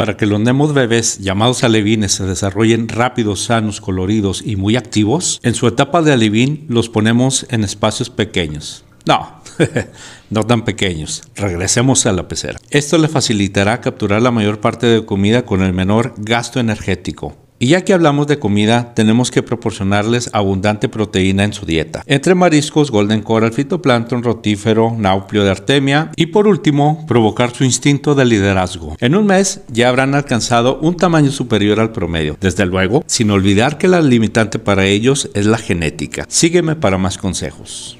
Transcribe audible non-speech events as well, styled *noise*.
Para que los nemos bebés llamados alevines se desarrollen rápidos, sanos, coloridos y muy activos, en su etapa de alevín los ponemos en espacios pequeños. No, *laughs* no tan pequeños. Regresemos a la pecera. Esto le facilitará capturar la mayor parte de comida con el menor gasto energético. Y ya que hablamos de comida, tenemos que proporcionarles abundante proteína en su dieta. Entre mariscos, golden coral, fitoplancton, rotífero, nauplio de artemia y por último, provocar su instinto de liderazgo. En un mes ya habrán alcanzado un tamaño superior al promedio. Desde luego, sin olvidar que la limitante para ellos es la genética. Sígueme para más consejos.